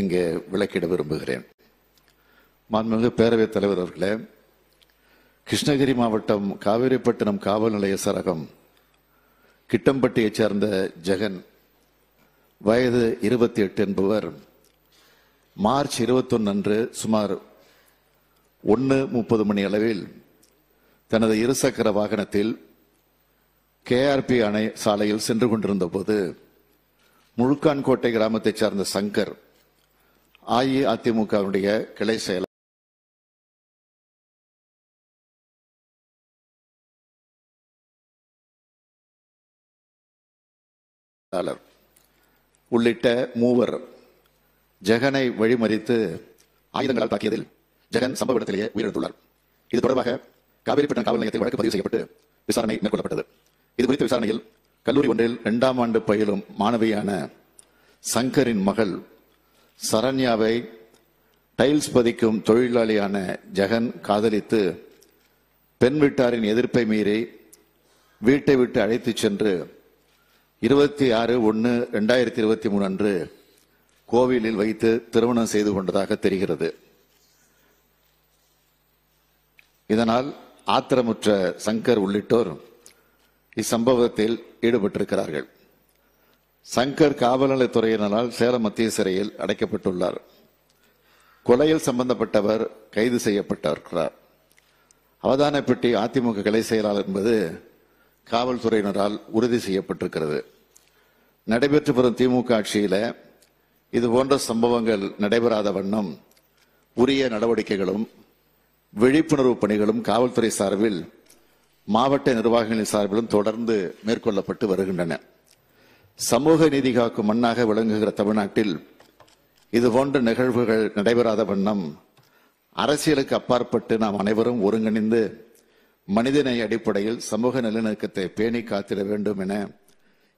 இங்கே விளக்கிட விரும்புகிறேன் மாண்புமிகு பேரவைத் தலைவர் அவர்களே கிருஷ்ணகிரி மாவட்டம் காவேரிப்பட்டினம் காவல் நிலைய சரகம் கிட்டம்பட்டியைச் சேர்ந்த ஜெகன் வயது இருபத்தி எட்டு என்பவர் மார்ச் இருபத்தொன்னு அன்று சுமார் ஒன்று முப்பது மணி அளவில் தனது இருசக்கர வாகனத்தில் கேஆர்பி அணை சாலையில் சென்று கொண்டிருந்த போது முழுக்கான்கோட்டை கிராமத்தைச் சார்ந்த சங்கர் அஇஅதிமுகவினுடைய கிளை செயலர் உள்ளிட்ட மூவர் ஜெகனை வழிமறித்து ஆயுதங்களால் தாக்கியதில் ஜெகன் சம்பவ இடத்திலேயே உயிரிழந்துள்ளார் இது தொடர்பாக காவிரிப்பட்டினம் காவல் நிலையத்தில் வழக்கு பதிவு செய்யப்பட்டு விசாரணை மேற்கொள்ளப்பட்டது இது குறித்த விசாரணையில் கல்லூரி ஒன்றில் இரண்டாம் ஆண்டு பயிலும் மாணவியான சங்கரின் மகள் சரண்யாவை டைல்ஸ் பதிக்கும் தொழிலாளியான ஜெகன் காதலித்து பெண் வீட்டாரின் எதிர்ப்பை மீறி வீட்டை விட்டு அழைத்துச் சென்று இருபத்தி ஆறு ஒன்று ரெண்டாயிரத்தி இருபத்தி மூணு அன்று கோவிலில் வைத்து திருமணம் செய்து கொண்டதாக தெரிகிறது இதனால் ஆத்திரமுற்ற சங்கர் உள்ளிட்டோர் இச்சம்பவத்தில் ஈடுபட்டிருக்கிறார்கள் சங்கர் காவல் நிலையத்துறையினரால் சேலம் மத்திய சிறையில் அடைக்கப்பட்டுள்ளார் கொலையில் சம்பந்தப்பட்டவர் கைது செய்யப்பட்டிருக்கிறார் அவதானப்பட்டி அதிமுக கலை செயலாளர் என்பது காவல்துறையினரால் உறுதி செய்யப்பட்டிருக்கிறது நடைபெற்று வரும் திமுக ஆட்சியில் இது போன்ற சம்பவங்கள் நடைபெறாத வண்ணம் உரிய நடவடிக்கைகளும் விழிப்புணர்வு பணிகளும் காவல்துறை சார்பில் மாவட்ட நிர்வாகங்களின் சார்பிலும் தொடர்ந்து மேற்கொள்ளப்பட்டு வருகின்றன சமூக நீதி காக்கும் மண்ணாக விளங்குகிற தமிழ்நாட்டில் இதுபோன்ற நிகழ்வுகள் நடைபெறாத வண்ணம் அரசியலுக்கு அப்பாற்பட்டு நாம் அனைவரும் ஒருங்கிணைந்து மனிதநேய அடிப்படையில் சமூக நல்லிணக்கத்தை பேணி காத்திட வேண்டும் என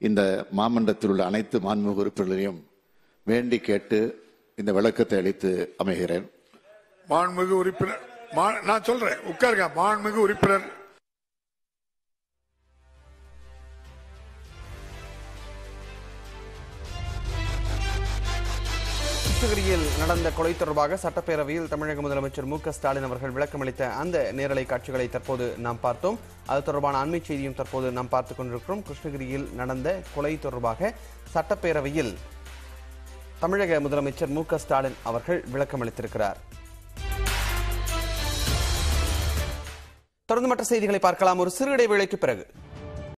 இந்த மாமன்றத்தில் உள்ள அனைத்து மாண்பு உறுப்பினர்களையும் வேண்டி கேட்டு இந்த விளக்கத்தை அளித்து அமைகிறேன் மாண்புமிகு உறுப்பினர் நான் சொல்றேன் உட்காருங்க மாண்புமிகு உறுப்பினர் கிருஷ்ணகிரியில் நடந்த கொலை தொடர்பாக சட்டப்பேரவையில் தமிழக முதலமைச்சர் மு ஸ்டாலின் அவர்கள் விளக்கமளித்த அந்த நேரலை காட்சிகளை தற்போது நாம் பார்த்தோம் அது தொடர்பான அண்மை செய்தியும் தற்போது நாம் பார்த்துக் கொண்டிருக்கிறோம் கிருஷ்ணகிரியில் நடந்த கொலை தொடர்பாக சட்டப்பேரவையில் தமிழக முதலமைச்சர் மு ஸ்டாலின் அவர்கள் விளக்கமளித்திருக்கிறார் தொடர்ந்து மற்ற செய்திகளை பார்க்கலாம் ஒரு சிறு இடைவேளைக்கு பிறகு